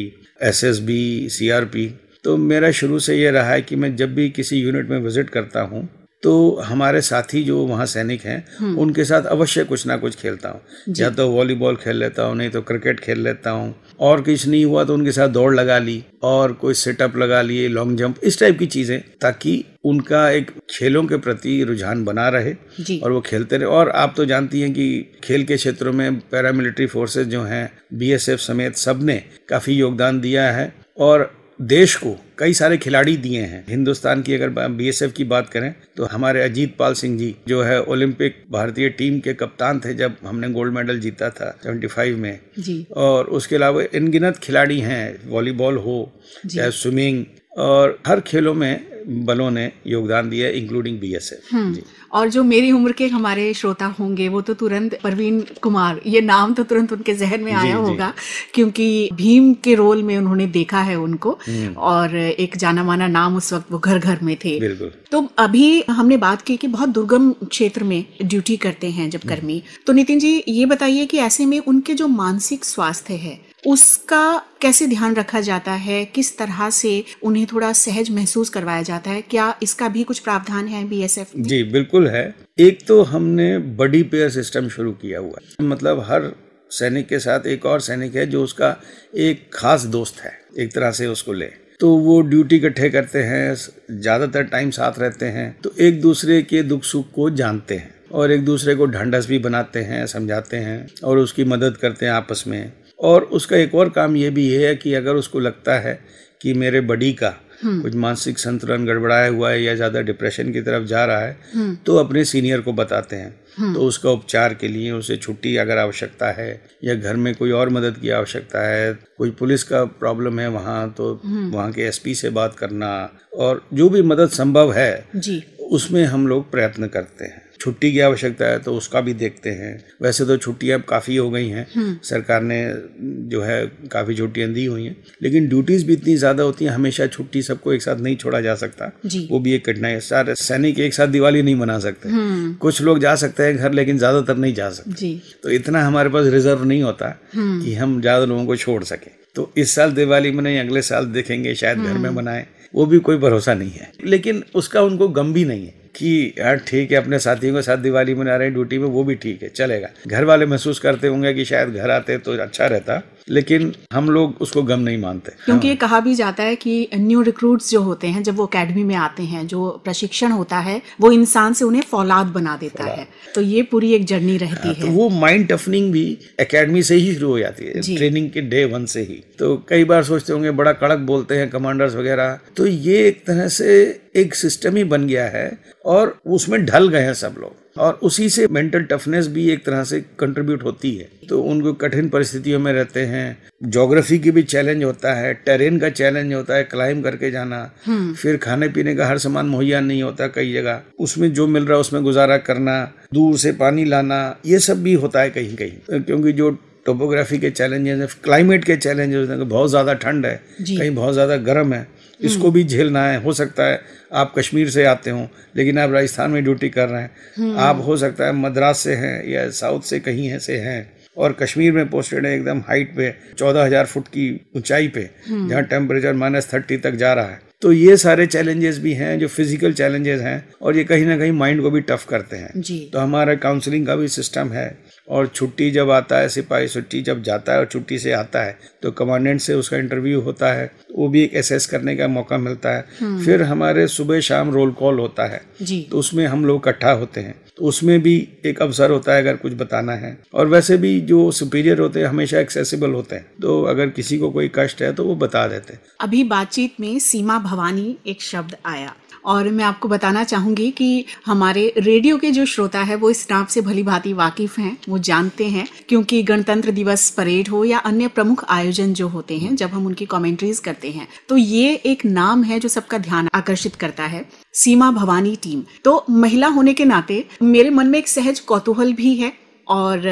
S S B C R P तो मेरा शुरू से ये रहा है कि मैं जब भी किसी यूनिट में विजिट करता हूँ तो हमारे साथी जो वहाँ सैनिक हैं हम्म। उनके साथ अवश्य कुछ ना कुछ खेलता हूँ या तो वॉलीबॉल खेल लेता हूँ नहीं तो क्रिकेट खेल लेता हूँ और कुछ नहीं हुआ तो उनके साथ दौड़ लगा ली और कोई सेटअप लगा लिए लॉन्ग जंप इस टाइप की चीज़ें ताकि उनका एक खेलों के प्रति रुझान बना रहे और वो खेलते रहे और आप तो जानती हैं कि खेल के क्षेत्रों में पैरामिलिट्री फोर्सेज जो हैं बीएसएफ समेत सब ने काफ़ी योगदान दिया है और देश को कई सारे खिलाड़ी दिए हैं हिंदुस्तान की अगर बीएसएफ की बात करें तो हमारे अजीत पाल सिंह जी जो है ओलंपिक भारतीय टीम के कप्तान थे जब हमने गोल्ड मेडल जीता था 75 में जी और उसके अलावा इनगिनत खिलाड़ी हैं वॉलीबॉल हो चाहे स्विमिंग और हर खेलों में बलों ने योगदान दिया इंक्लूडिंग बी एस एफ और जो मेरी उम्र के हमारे श्रोता होंगे वो तो तुरंत परवीन कुमार ये नाम तो तुरंत उनके जहन में आया होगा क्योंकि भीम के रोल में उन्होंने देखा है उनको हम्म। और एक जाना माना नाम उस वक्त वो घर घर में थे तो अभी हमने बात की कि बहुत दुर्गम क्षेत्र में ड्यूटी करते हैं जब हम्म। कर्मी तो नितिन जी ये बताइए कि ऐसे में उनके जो मानसिक स्वास्थ्य है उसका कैसे ध्यान रखा जाता है किस तरह से उन्हें थोड़ा सहज महसूस करवाया जाता है क्या इसका भी कुछ प्रावधान है बीएसएफ जी बिल्कुल है एक तो हमने बडी पेयर सिस्टम शुरू किया हुआ मतलब हर सैनिक के साथ एक और सैनिक है जो उसका एक खास दोस्त है एक तरह से उसको ले तो वो ड्यूटी इकट्ठे करते हैं ज़्यादातर टाइम साथ रहते हैं तो एक दूसरे के दुख सुख को जानते हैं और एक दूसरे को ढंडस भी बनाते हैं समझाते हैं और उसकी मदद करते हैं आपस में और उसका एक और काम ये भी है कि अगर उसको लगता है कि मेरे बडी का हम्म। कुछ मानसिक संतुलन गड़बड़ाया हुआ है या ज़्यादा डिप्रेशन की तरफ जा रहा है हम्म। तो अपने सीनियर को बताते हैं हम्म। तो उसका उपचार के लिए उसे छुट्टी अगर आवश्यकता है या घर में कोई और मदद की आवश्यकता है कोई पुलिस का प्रॉब्लम है वहाँ तो वहाँ के एसपी से बात करना और जो भी मदद संभव है जी उसमें हम लोग प्रयत्न करते हैं छुट्टी की आवश्यकता है तो उसका भी देखते हैं वैसे तो छुट्टियां अब काफ़ी हो गई हैं हम्म। सरकार ने जो है काफ़ी छुट्टियां दी हुई हैं लेकिन ड्यूटीज़ भी इतनी ज़्यादा होती हैं हमेशा छुट्टी सबको एक साथ नहीं छोड़ा जा सकता वो भी एक कठिनाई है सारे सैनिक एक साथ दिवाली नहीं मना सकते हम्म। कुछ लोग जा सकते हैं घर लेकिन ज़्यादातर नहीं जा सकते तो इतना हमारे पास रिजर्व नहीं होता हम्म। कि हम ज़्यादा लोगों को छोड़ सकें तो इस साल दिवाली में नहीं अगले साल देखेंगे शायद घर में मनाएं वो भी कोई भरोसा नहीं है लेकिन उसका उनको गम भी नहीं है कि यार ठीक है अपने साथियों के साथ दिवाली मना रहे हैं ड्यूटी में वो भी ठीक है चलेगा घर वाले महसूस करते होंगे कि शायद घर आते तो अच्छा रहता लेकिन हम लोग उसको गम नहीं मानते क्योंकि हाँ। ये कहा भी जाता है कि न्यू रिक्रूट्स जो होते हैं जब वो अकेडमी में आते हैं जो प्रशिक्षण होता है वो इंसान से उन्हें फौलाद बना देता फौलाद। है तो ये पूरी एक जर्नी हाँ, रहती हाँ, है तो वो माइंड टफनिंग भी अकेडमी से ही शुरू हो जाती है ट्रेनिंग के डे वन से ही तो कई बार सोचते होंगे बड़ा कड़क बोलते हैं कमांडर्स वगैरह तो ये एक तरह से एक सिस्टम ही बन गया है और उसमें ढल गए हैं सब लोग और उसी से मेंटल टफनेस भी एक तरह से कंट्रीब्यूट होती है तो उनको कठिन परिस्थितियों में रहते हैं जोग्राफी की भी चैलेंज होता है टेरेन का चैलेंज होता है क्लाइम करके जाना हम्म। फिर खाने पीने का हर सामान मुहैया नहीं होता कई जगह उसमें जो मिल रहा है उसमें गुजारा करना दूर से पानी लाना ये सब भी होता है कहीं कहीं तो क्योंकि जो टोपोग्राफी के चैलेंजेस हैं क्लाइमेट के चैलेंजेस तो बहुत ज़्यादा ठंड है कहीं बहुत ज़्यादा गर्म है इसको हम्म। भी झेलना है हो सकता है आप कश्मीर से आते हो लेकिन आप राजस्थान में ड्यूटी कर रहे हैं हम्म। आप हो सकता है मद्रास से हैं या साउथ से कहीं ऐसे हैं और कश्मीर में पोस्टेड है एकदम हाइट पे चौदह हजार फुट की ऊंचाई पे हम्म। जहाँ टेम्परेचर माइनस थर्टी तक जा रहा है तो ये सारे चैलेंजेस भी हैं जो फिजिकल चैलेंजेस हैं और ये कहीं ना कहीं माइंड को भी टफ करते हैं जी तो हमारा काउंसलिंग का भी सिस्टम है और छुट्टी जब आता है सिपाही छुट्टी जब जाता है और छुट्टी से आता है तो कमांडेंट से उसका इंटरव्यू होता है वो भी एक एसेस करने का मौका मिलता है हम्म। फिर हमारे सुबह शाम रोल कॉल होता है तो उसमें हम लोग इकट्ठा होते हैं तो उसमें भी एक अवसर होता है अगर कुछ बताना है और वैसे भी जो सुपीरियर होते हैं हमेशा एक्सेसिबल होते हैं तो अगर किसी को कोई कष्ट है तो वो बता देते हैं अभी बातचीत में सीमा भवानी एक शब्द आया और मैं आपको बताना चाहूंगी कि हमारे रेडियो के जो श्रोता है वो इस नाम से भली भांति वाकिफ हैं वो जानते हैं क्योंकि गणतंत्र दिवस परेड हो या अन्य प्रमुख आयोजन जो होते हैं जब हम उनकी कमेंट्रीज करते हैं तो ये एक नाम है जो सबका ध्यान आकर्षित करता है सीमा भवानी टीम तो महिला होने के नाते मेरे मन में एक सहज कौतूहल भी है और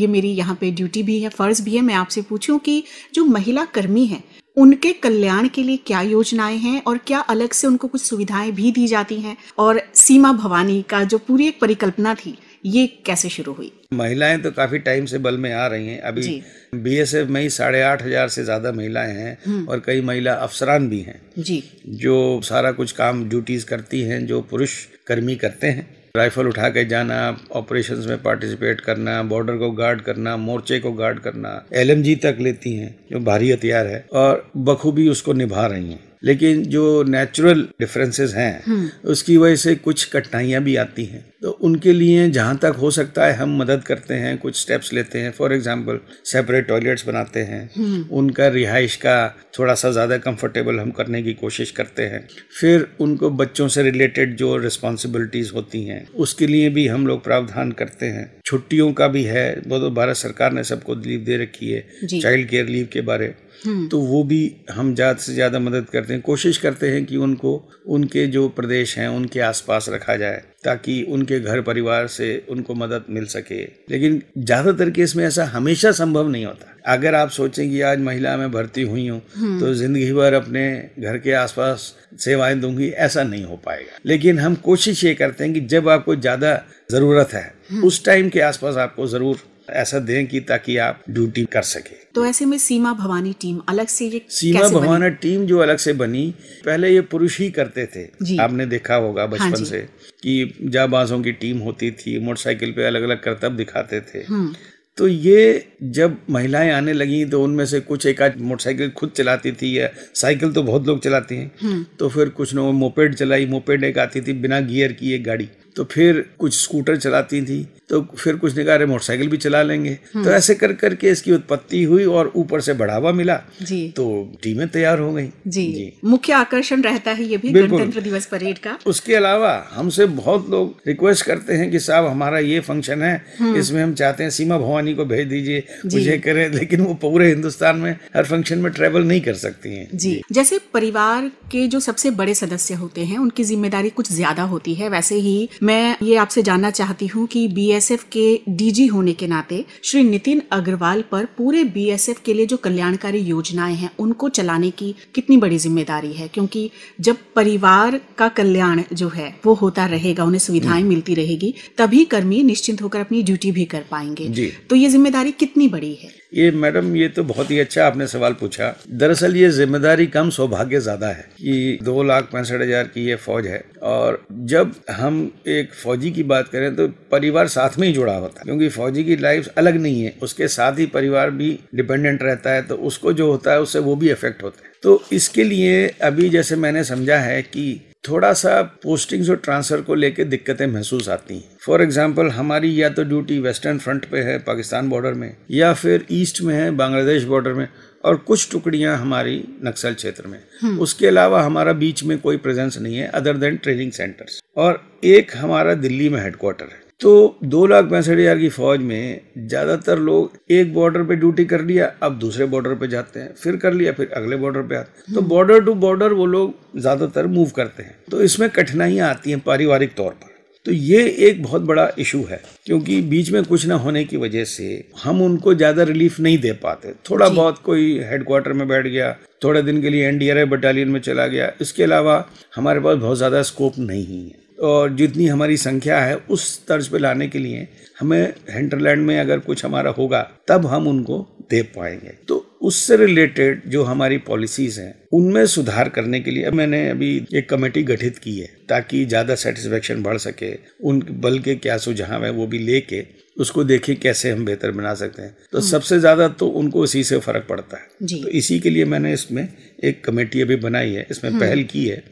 ये मेरी यहाँ पे ड्यूटी भी है फ़र्ज़ भी है मैं आपसे पूछूं कि जो महिला कर्मी है उनके कल्याण के लिए क्या योजनाएं हैं और क्या अलग से उनको कुछ सुविधाएं भी दी जाती हैं और सीमा भवानी का जो पूरी एक परिकल्पना थी ये कैसे शुरू हुई महिलाएं तो काफी टाइम से बल में आ रही हैं अभी बीएसएफ में ही साढ़े आठ हजार से ज्यादा महिलाएं हैं हम्म। और कई महिला अफसरान भी हैं जी जो सारा कुछ काम ड्यूटीज करती हैं जो पुरुष कर्मी करते हैं राइफल उठा के जाना ऑपरेशंस में पार्टिसिपेट करना बॉर्डर को गार्ड करना मोर्चे को गार्ड करना एलएमजी तक लेती हैं जो भारी हथियार है और बखूबी उसको निभा रही हैं लेकिन जो नेचुरल डिफरेंसेस हैं हम्म। उसकी वजह से कुछ कठिनाइयाँ भी आती हैं तो उनके लिए जहाँ तक हो सकता है हम मदद करते हैं कुछ स्टेप्स लेते हैं फॉर एग्जाम्पल सेपरेट टॉयलेट्स बनाते हैं हम्म। उनका रिहाइश का थोड़ा सा ज़्यादा कंफर्टेबल हम करने की कोशिश करते हैं फिर उनको बच्चों से रिलेटेड जो रिस्पॉन्सिबिलिटीज़ होती हैं उसके लिए भी हम लोग प्रावधान करते हैं छुट्टियों का भी है वो तो भारत सरकार ने सबको लीव दे रखी है चाइल्ड केयर लीव के बारे हम्म। तो वो भी हम ज़्यादा से ज़्यादा मदद करते हैं कोशिश करते हैं कि उनको उनके जो प्रदेश हैं उनके आसपास रखा जाए ताकि उनके घर परिवार से उनको मदद मिल सके लेकिन ज़्यादातर केस में ऐसा हमेशा संभव नहीं होता अगर आप सोचें कि आज महिला में भर्ती हुई हूँ हम्म। तो ज़िंदगी भर अपने घर के आसपास सेवाएं दूंगी ऐसा नहीं हो पाएगा लेकिन हम कोशिश ये करते हैं कि जब आपको ज़्यादा ज़रूरत है हम्म। उस टाइम के आसपास आपको ज़रूर ऐसा दें कि ताकि आप ड्यूटी कर सके तो ऐसे में सीमा भवानी टीम अलग से ये सीमा भवानी टीम जो अलग से बनी पहले ये पुरुष ही करते थे आपने देखा होगा हाँ बचपन हाँ से कि जाबाजों की टीम होती थी मोटरसाइकिल पे अलग अलग करतब दिखाते थे हम्म। तो ये जब महिलाएं आने लगी तो उनमें से कुछ एक आध मोटरसाइकिल खुद चलाती थी या साइकिल तो बहुत लोग चलाते हैं हम्म। तो फिर कुछ ने मोपेड चलाई मोपेड एक आती थी बिना गियर की एक गाड़ी तो फिर कुछ स्कूटर चलाती थी तो फिर कुछ ने कहा मोटरसाइकिल भी चला लेंगे तो हम्म। ऐसे कर करके इसकी उत्पत्ति हुई और ऊपर से बढ़ावा मिला जी तो टीमें तैयार हो गई जी, जी। मुख्य आकर्षण रहता है ये भी गणतंत्र दिवस परेड का उसके अलावा हमसे बहुत लोग रिक्वेस्ट करते हैं कि साहब हमारा ये फंक्शन है हम्म। इसमें हम चाहते हैं सीमा भवानी को भेज दीजिए मुझे करे लेकिन वो पूरे हिंदुस्तान में हर फंक्शन में ट्रेवल नहीं कर सकती है जी जैसे परिवार के जो सबसे बड़े सदस्य होते हैं उनकी जिम्मेदारी कुछ ज्यादा होती है वैसे ही मैं ये आपसे जानना चाहती हूँ कि बीएसएफ के डीजी होने के नाते श्री नितिन अग्रवाल पर पूरे बीएसएफ के लिए जो कल्याणकारी योजनाएं हैं उनको चलाने की कितनी बड़ी जिम्मेदारी है क्योंकि जब परिवार का कल्याण जो है वो होता रहेगा उन्हें सुविधाएं हम्म। मिलती रहेगी तभी कर्मी निश्चिंत होकर अपनी ड्यूटी भी कर पाएंगे तो ये जिम्मेदारी कितनी बड़ी है ये मैडम ये तो बहुत ही अच्छा आपने सवाल पूछा दरअसल ये जिम्मेदारी कम सौभाग्य ज्यादा है कि दो लाख पैंसठ हजार की ये फौज है और जब हम एक फौजी की बात करें तो परिवार साथ में ही जुड़ा होता है क्योंकि फौजी की लाइफ अलग नहीं है उसके साथ ही परिवार भी डिपेंडेंट रहता है तो उसको जो होता है उससे वो भी इफेक्ट होता है तो इसके लिए अभी जैसे मैंने समझा है कि थोड़ा सा पोस्टिंग्स और ट्रांसफ़र को लेकर दिक्कतें महसूस आती हैं फॉर एग्जाम्पल हमारी या तो ड्यूटी वेस्टर्न फ्रंट पे है पाकिस्तान बॉर्डर में या फिर ईस्ट में है बांग्लादेश बॉर्डर में और कुछ टुकड़ियां हमारी नक्सल क्षेत्र में हम्म। उसके अलावा हमारा बीच में कोई प्रेजेंस नहीं है अदर देन ट्रेनिंग सेंटर्स और एक हमारा दिल्ली में हेडक्वार्टर है तो दो लाख पैंसठ हज़ार की फ़ौज में ज़्यादातर लोग एक बॉर्डर पे ड्यूटी कर लिया अब दूसरे बॉर्डर पे जाते हैं फिर कर लिया फिर अगले बॉर्डर पे आते हैं तो बॉर्डर टू बॉर्डर वो लोग ज़्यादातर मूव करते हैं तो इसमें कठिनाइयाँ आती हैं पारिवारिक तौर पर तो ये एक बहुत बड़ा इशू है क्योंकि बीच में कुछ ना होने की वजह से हम उनको ज़्यादा रिलीफ नहीं दे पाते थोड़ा बहुत कोई हेडक्वार्टर में बैठ गया थोड़े दिन के लिए एनडीआरएफ बटालियन में चला गया इसके अलावा हमारे पास बहुत ज़्यादा स्कोप नहीं है और जितनी हमारी संख्या है उस तर्ज पे लाने के लिए हमें हिंटरलैंड में अगर कुछ हमारा होगा तब हम उनको दे पाएंगे तो उससे रिलेटेड जो हमारी पॉलिसीज हैं उनमें सुधार करने के लिए मैंने अभी एक कमेटी गठित की है ताकि ज़्यादा सेटिस्फेक्शन बढ़ सके उन बल के क्या सुझाव है वो भी लेके उसको देखें कैसे हम बेहतर बना सकते हैं तो हम्म। सबसे ज़्यादा तो उनको इसी से फ़र्क पड़ता है तो इसी के लिए मैंने इसमें एक कमेटी अभी बनाई है इसमें हम्म। पहल की है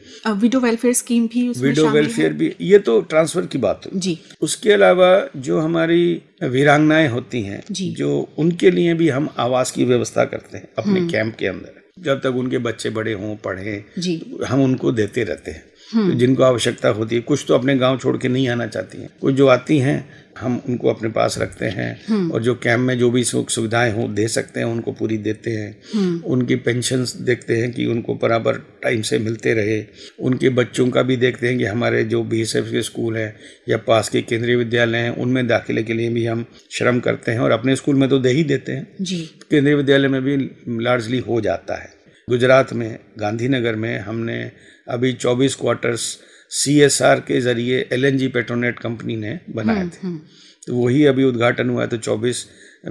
विडो वेलफेयर स्कीम भी विडो वेलफेयर भी ये तो ट्रांसफ़र की बात हो जी उसके अलावा जो हमारी वीरांगनाएं होती हैं जो उनके लिए भी हम आवास की व्यवस्था करते हैं अपने कैंप हम्म। के अंदर जब तक उनके बच्चे बड़े हों पढ़े हम उनको देते रहते हैं तो जिनको आवश्यकता होती है कुछ तो अपने गांव छोड़ के नहीं आना चाहती हैं कुछ जो आती हैं हम उनको अपने पास रखते हैं हम्म। और जो कैंप में जो भी सुख सुविधाएं हो दे सकते हैं उनको पूरी देते हैं हम्म। उनकी पेंशन देखते हैं कि उनको बराबर टाइम से मिलते रहे उनके बच्चों का भी देखते हैं कि हमारे जो बी एस एफ के स्कूल हैं या पास के केंद्रीय विद्यालय हैं उनमें दाखिले के लिए भी हम श्रम करते हैं और अपने स्कूल में तो दे ही देते हैं केंद्रीय विद्यालय में भी लार्जली हो जाता है गुजरात में गांधीनगर में हमने अभी 24 क्वार्टर्स सीएसआर के ज़रिए एलएनजी पेट्रोनेट कंपनी ने बनाए हम्म, थे हम्म। तो वही अभी उद्घाटन हुआ है तो 24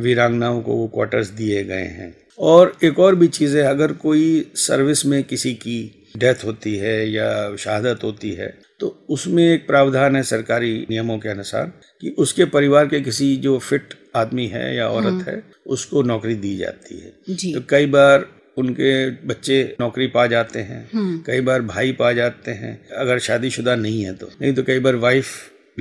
वीरांगनाओं को वो क्वार्टर्स दिए गए हैं और एक और भी चीज़ है अगर कोई सर्विस में किसी की डेथ होती है या शहादत होती है तो उसमें एक प्रावधान है सरकारी नियमों के अनुसार कि उसके परिवार के किसी जो फिट आदमी है या औरत हम्म। है उसको नौकरी दी जाती है तो कई बार उनके बच्चे नौकरी पा जाते हैं हम्म। कई बार भाई पा जाते हैं अगर शादीशुदा नहीं है तो नहीं तो कई बार वाइफ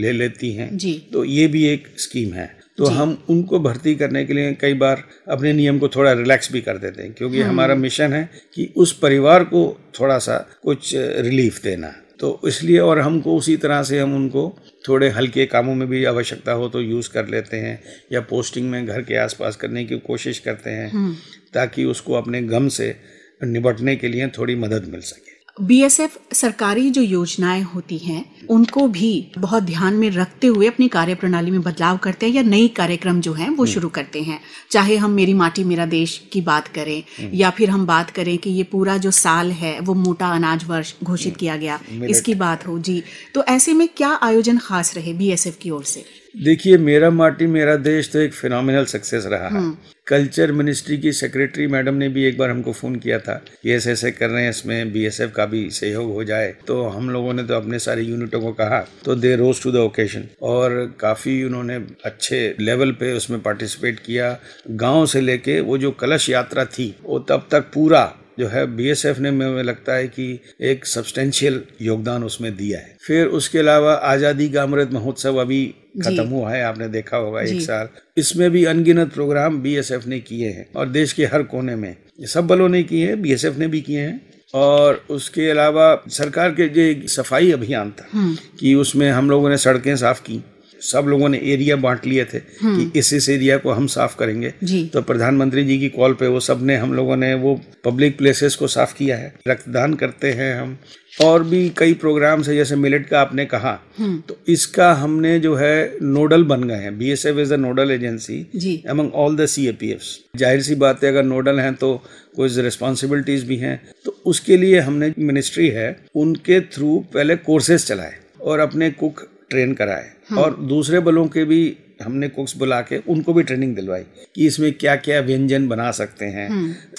ले लेती हैं तो ये भी एक स्कीम है तो हम उनको भर्ती करने के लिए कई बार अपने नियम को थोड़ा रिलैक्स भी कर देते हैं क्योंकि हम्म। हमारा मिशन है कि उस परिवार को थोड़ा सा कुछ रिलीफ देना तो इसलिए और हमको उसी तरह से हम उनको थोड़े हल्के कामों में भी आवश्यकता हो तो यूज़ कर लेते हैं या पोस्टिंग में घर के आसपास करने की कोशिश करते हैं हम्म। ताकि उसको अपने गम से निपटने के लिए थोड़ी मदद मिल सके बीएसएफ सरकारी जो योजनाएं होती हैं उनको भी बहुत ध्यान में रखते हुए अपनी कार्य प्रणाली में बदलाव करते हैं या नई कार्यक्रम जो हैं वो हम्म। शुरू करते हैं चाहे हम मेरी माटी मेरा देश की बात करें हम्म। या फिर हम बात करें कि ये पूरा जो साल है वो मोटा अनाज वर्ष घोषित हम्म। किया गया इसकी बात हो जी तो ऐसे में क्या आयोजन खास रहे बी की ओर से देखिए मेरा माटी मेरा देश तो एक फिनोमिनल सक्सेस रहा है कल्चर हम्म। मिनिस्ट्री की सेक्रेटरी मैडम ने भी एक बार हमको फ़ोन किया था कि ऐसे ऐसे कर रहे हैं इसमें बीएसएफ का भी सहयोग हो जाए तो हम लोगों ने तो अपने सारे यूनिटों को कहा तो they rose to the occasion और काफ़ी उन्होंने अच्छे लेवल पे उसमें पार्टिसिपेट किया गांव से लेके वो जो कलश यात्रा थी वो तब तक पूरा जो है बीएसएफ ने में लगता है कि एक सब्सटेंशियल योगदान उसमें दिया है फिर उसके अलावा आज़ादी का अमृत महोत्सव अभी खत्म हुआ है आपने देखा होगा एक साल इसमें भी अनगिनत प्रोग्राम बीएसएफ ने किए हैं और देश के हर कोने में सब बलों ने किए हैं बीएसएफ ने भी किए हैं और उसके अलावा सरकार के जो सफाई अभियान था हम्म। कि उसमें हम लोगों ने सड़कें साफ की सब लोगों ने एरिया बांट लिए थे कि हम्म। इस इस एरिया को हम साफ करेंगे तो प्रधानमंत्री जी की कॉल पे वो सब ने हम लोगों ने वो पब्लिक प्लेसेस को साफ किया है रक्तदान करते हैं हम और भी कई प्रोग्राम्स है जैसे मिलेट का आपने कहा हम्म। तो इसका हमने जो है नोडल बन गए हैं B S F is a nodal agency among all the C A P F जाहिर सी बात है अगर नोडल हैं तो कुछ रिस्पॉन्सिबिलिटीज भी हैं तो उसके लिए हमने मिनिस्ट्री है उनके थ्रू पहले कोर्सेज चलाए और अपने कुक ट्रेन कराए हम्म। और दूसरे बलों के भी हमने कुक्स बुला के उनको भी ट्रेनिंग दिलवाई कि इसमें क्या क्या व्यंजन बना सकते हैं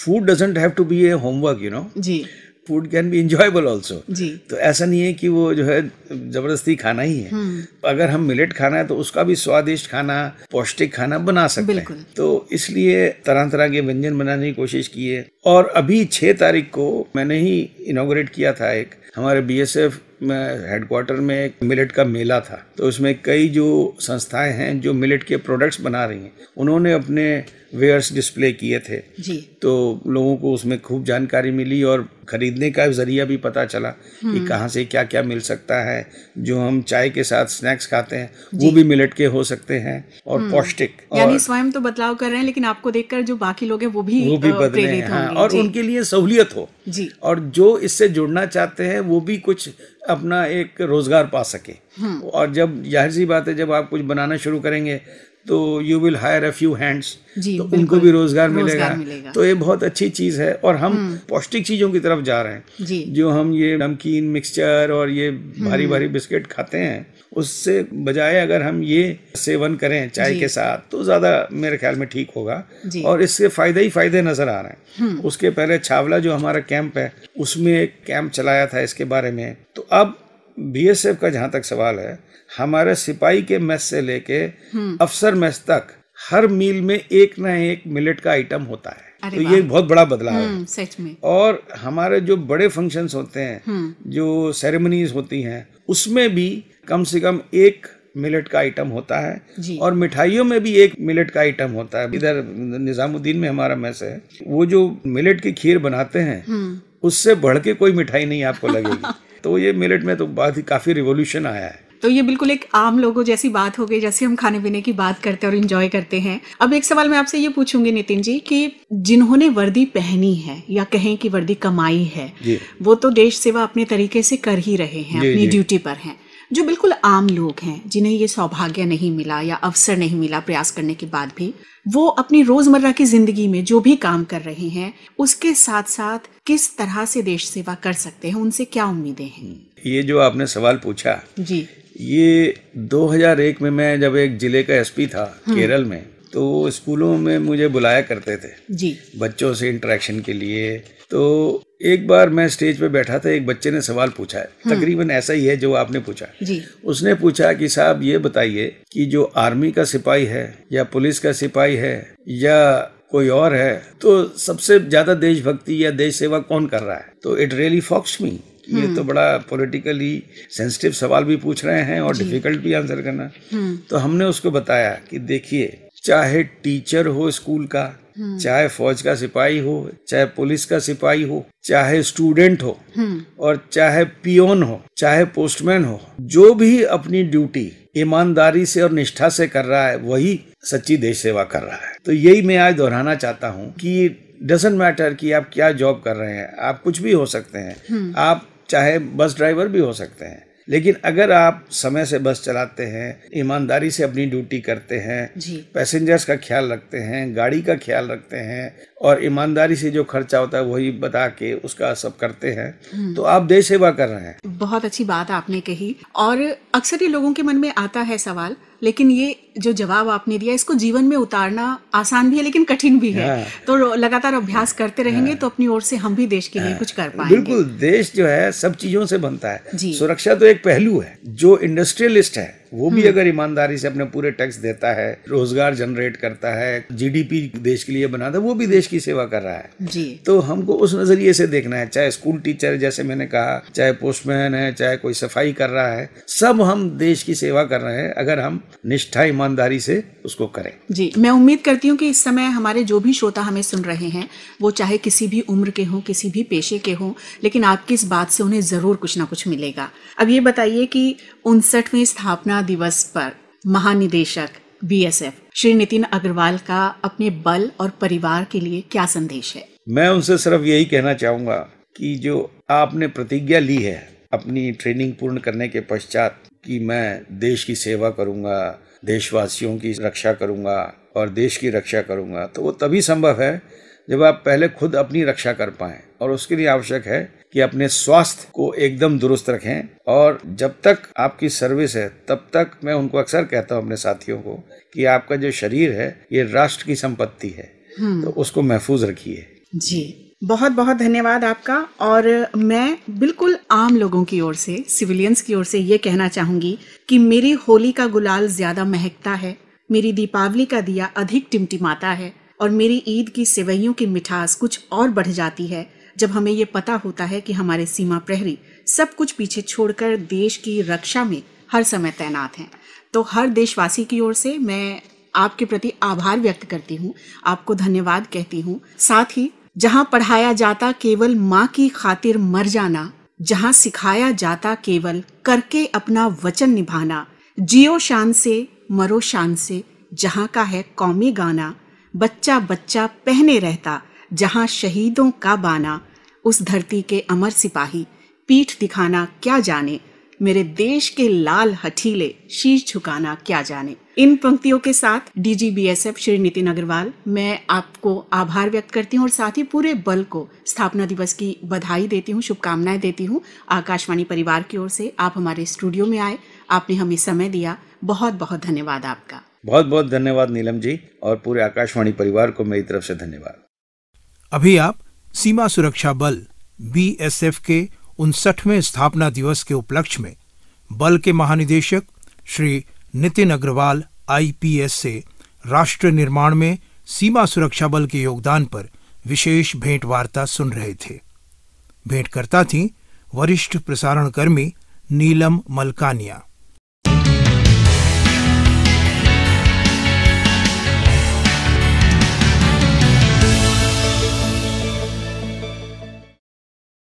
food doesn't have to be a homework you know ji food can be enjoyable also तो ऐसा नहीं है कि वो जो है जबरदस्ती खाना ही है हम्म। अगर हम मिलेट खाना है तो उसका भी स्वादिष्ट खाना पौष्टिक खाना बना सकते हैं तो इसलिए तरह तरह के व्यंजन बनाने की कोशिश की है और अभी छह तारीख को मैंने ही इनोग्रेट किया था एक हमारे बी हेडक्वार्टर में एक मिलेट का मेला था तो उसमें कई जो संस्थाएं हैं जो मिलेट के प्रोडक्ट्स बना रही हैं उन्होंने अपने वेयर्स डिस्प्ले किए थे जी तो लोगों को उसमें खूब जानकारी मिली और खरीदने का जरिया भी पता चला कि हम्म। कहाँ से क्या क्या मिल सकता है जो हम चाय के साथ स्नैक्स खाते हैं वो भी मिलेट के हो सकते हैं और हम्म। पौष्टिक यानी स्वयं तो बदलाव कर रहे हैं लेकिन आपको देखकर जो बाकी लोग हैं वो भी वो भी बदले हैं हाँ, और उनके लिए सहूलियत हो जी और जो इससे जुड़ना चाहते हैं वो भी कुछ अपना एक रोज़गार पा सके हम्म। और जब जाहिर सी बात है जब आप कुछ बनाना शुरू करेंगे तो you will hire a few hands तो उनको भी रोजगार, मिलेगा।, मिलेगा तो ये बहुत अच्छी चीज है और हम हम्म। पौष्टिक चीजों की तरफ जा रहे हैं जो हम ये नमकीन मिक्सचर और ये भारी हम्म। भारी बिस्किट खाते हैं उससे बजाय अगर हम ये सेवन करें चाय के साथ तो ज्यादा मेरे ख्याल में ठीक होगा और इससे फायदे ही फायदे नजर आ रहे हैं हम्म। उसके पहले छावला जो हमारा कैंप है उसमें एक कैंप चलाया था इसके बारे में तो अब बीएसएफ का जहाँ तक सवाल है हमारे सिपाही के मेस से लेके हम्म। अफसर मेस तक हर मील में एक ना एक मिलेट का आइटम होता है तो ये बहुत बड़ा बदलाव है हम्म, सच में और हमारे जो बड़े फंक्शंस होते हैं हम्म। जो सेरेमनीज होती हैं उसमें भी कम से कम एक मिलेट का आइटम होता है और मिठाइयों में भी एक मिलेट का आइटम होता है इधर निजामुद्दीन में हमारा मैस है वो जो मिलेट की खीर बनाते हैं उससे बढ़ के कोई मिठाई नहीं आपको लगेगी तो ये मिलेट में तो बात ही काफी रिवोल्यूशन आया है तो ये बिल्कुल एक आम लोगों जैसी बात हो गई जैसे हम खाने पीने की बात करते हैं और इंजॉय करते हैं अब एक सवाल मैं आपसे ये पूछूंगी नितिन जी कि जिन्होंने वर्दी पहनी है या कहें कि वर्दी कमाई है वो तो देश सेवा अपने तरीके से कर ही रहे हैं अपनी ड्यूटी पर हैं जो बिल्कुल आम लोग हैं जिन्हें ये सौभाग्य नहीं मिला या अवसर नहीं मिला प्रयास करने के बाद भी वो अपनी रोजमर्रा की जिंदगी में जो भी काम कर रहे हैं उसके साथ साथ किस तरह से देश सेवा कर सकते हैं उनसे क्या उम्मीदें हैं ये जो आपने सवाल पूछा जी ये 2001 में मैं जब एक जिले का एसपी था हाँ। केरल में तो स्कूलों में मुझे बुलाया करते थे जी बच्चों से इंटरेक्शन के लिए तो एक बार मैं स्टेज पे बैठा था एक बच्चे ने सवाल पूछा है हाँ। तकरीबन ऐसा ही है जो आपने पूछा जी उसने पूछा कि साहब ये बताइए कि जो आर्मी का सिपाही है या पुलिस का सिपाही है या कोई और है तो सबसे ज्यादा देशभक्ति या देश सेवा कौन कर रहा है तो इट रियली फॉक्स मी ये तो हम्म। बड़ा पॉलिटिकली सेंसिटिव सवाल भी पूछ रहे हैं और डिफिकल्ट भी आंसर करना हम्म। तो हमने उसको बताया कि देखिए चाहे टीचर हो स्कूल का हम्म। चाहे फौज का सिपाही हो चाहे पुलिस का सिपाही हो चाहे स्टूडेंट हो और चाहे पियोन हो चाहे पोस्टमैन हो जो भी अपनी ड्यूटी ईमानदारी से और निष्ठा से कर रहा है वही सच्ची देश सेवा कर रहा है तो यही मैं आज दोहराना चाहता हूँ कि डजेंट मैटर कि आप क्या जॉब कर रहे हैं आप कुछ भी हो सकते हैं आप चाहे बस ड्राइवर भी हो सकते हैं लेकिन अगर आप समय से बस चलाते हैं ईमानदारी से अपनी ड्यूटी करते हैं पैसेंजर्स का ख्याल रखते हैं गाड़ी का ख्याल रखते हैं और ईमानदारी से जो खर्चा होता है वही बता के उसका सब करते हैं हम्म। तो आप देश सेवा कर रहे हैं बहुत अच्छी बात आपने कही और अक्सर ही लोगों के मन में आता है सवाल लेकिन ये जो जवाब आपने दिया इसको जीवन में उतारना आसान भी है लेकिन कठिन भी है हाँ। तो लगातार अभ्यास करते रहेंगे हाँ। तो अपनी ओर से हम भी देश के लिए हाँ। कुछ कर पाएंगे बिल्कुल देश जो है सब चीजों से बनता है सुरक्षा तो एक पहलू है जो इंडस्ट्रियलिस्ट है वो भी हम्म। अगर ईमानदारी से अपने पूरे टैक्स देता है रोजगार जनरेट करता है जीडीपी देश के लिए बनाता है वो भी देश की सेवा कर रहा है जी तो हमको उस नजरिए से देखना है चाहे स्कूल टीचर जैसे मैंने कहा चाहे पोस्टमैन है चाहे कोई सफाई कर रहा है सब हम देश की सेवा कर रहे हैं अगर हम निष्ठा ईमानदारी से उसको करें जी मैं उम्मीद करती हूँ की इस समय हमारे जो भी श्रोता हमें सुन रहे हैं वो चाहे किसी भी उम्र के हों किसी भी पेशे के हों लेकिन आपकी इस बात से उन्हें ज़रूर कुछ ना कुछ मिलेगा अब ये बताइए कि उनसठवी स्थापना दिवस पर महानिदेशक बीएसएफ श्री नितिन अग्रवाल का अपने बल और परिवार के लिए क्या संदेश है मैं उनसे सिर्फ यही कहना चाहूंगा कि जो आपने प्रतिज्ञा ली है अपनी ट्रेनिंग पूर्ण करने के पश्चात कि मैं देश की सेवा करूंगा देशवासियों की रक्षा करूंगा और देश की रक्षा करूंगा तो वो तभी संभव है जब आप पहले खुद अपनी रक्षा कर पाए और उसके लिए आवश्यक है कि अपने स्वास्थ्य को एकदम दुरुस्त रखें और जब तक आपकी सर्विस है तब तक मैं उनको अक्सर कहता हूँ अपने साथियों को कि आपका जो शरीर है ये राष्ट्र की संपत्ति है हम्म। तो उसको महफूज रखिए जी बहुत बहुत धन्यवाद आपका और मैं बिल्कुल आम लोगों की ओर से सिविलियंस की ओर से ये कहना चाहूंगी कि मेरी होली का गुलाल ज्यादा महकता है मेरी दीपावली का दिया अधिक टिमटिमाता है और मेरी ईद की सेवैयों की मिठास कुछ और बढ़ जाती है जब हमें ये पता होता है कि हमारे सीमा प्रहरी सब कुछ पीछे छोड़कर देश की रक्षा में हर समय तैनात हैं तो हर देशवासी की ओर से मैं आपके प्रति आभार व्यक्त करती हूँ आपको धन्यवाद कहती हूँ साथ ही जहाँ पढ़ाया जाता केवल माँ की खातिर मर जाना जहाँ सिखाया जाता केवल करके अपना वचन निभाना जियो शान से मरो शान से जहाँ का है कौमी गाना बच्चा बच्चा पहने रहता जहाँ शहीदों का बाना उस धरती के अमर सिपाही पीठ दिखाना क्या जाने मेरे देश के लाल हठीले शीश झुकाना क्या जाने इन पंक्तियों के साथ डीजीबीएसएफ श्री नितिन अग्रवाल मैं आपको आभार व्यक्त करती हूँ और साथ ही पूरे बल को स्थापना दिवस की बधाई देती हूँ शुभकामनाएं देती हूँ आकाशवाणी परिवार की ओर से आप हमारे स्टूडियो में आए आपने हमें समय दिया बहुत बहुत धन्यवाद आपका बहुत बहुत धन्यवाद नीलम जी और पूरे आकाशवाणी परिवार को मेरी तरफ से धन्यवाद अभी आप सीमा सुरक्षा बल बीएसएफ के उनसठवें स्थापना दिवस के उपलक्ष्य में बल के महानिदेशक श्री नितिन अग्रवाल आईपीएस से राष्ट्र निर्माण में सीमा सुरक्षा बल के योगदान पर विशेष भेंट वार्ता सुन रहे थे भेंटकर्ता थी वरिष्ठ प्रसारणकर्मी नीलम मलकानिया